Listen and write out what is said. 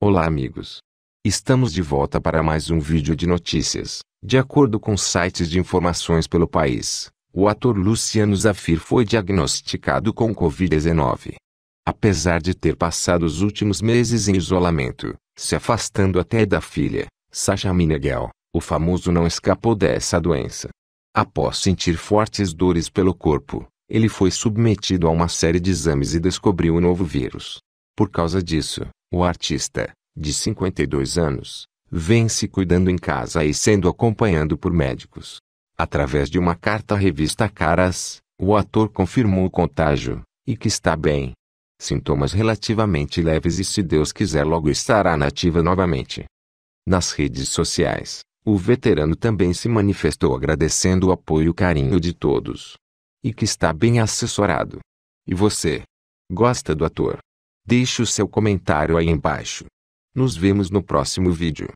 Olá amigos! Estamos de volta para mais um vídeo de notícias. De acordo com sites de informações pelo país, o ator Luciano Zafir foi diagnosticado com Covid-19. Apesar de ter passado os últimos meses em isolamento, se afastando até da filha, Sasha Minegel, o famoso não escapou dessa doença. Após sentir fortes dores pelo corpo, ele foi submetido a uma série de exames e descobriu o novo vírus. Por causa disso, o artista, de 52 anos, vem se cuidando em casa e sendo acompanhado por médicos. Através de uma carta à revista Caras, o ator confirmou o contágio, e que está bem. Sintomas relativamente leves e se Deus quiser logo estará nativa novamente. Nas redes sociais, o veterano também se manifestou agradecendo o apoio e o carinho de todos. E que está bem assessorado. E você? Gosta do ator? Deixe o seu comentário aí embaixo. Nos vemos no próximo vídeo.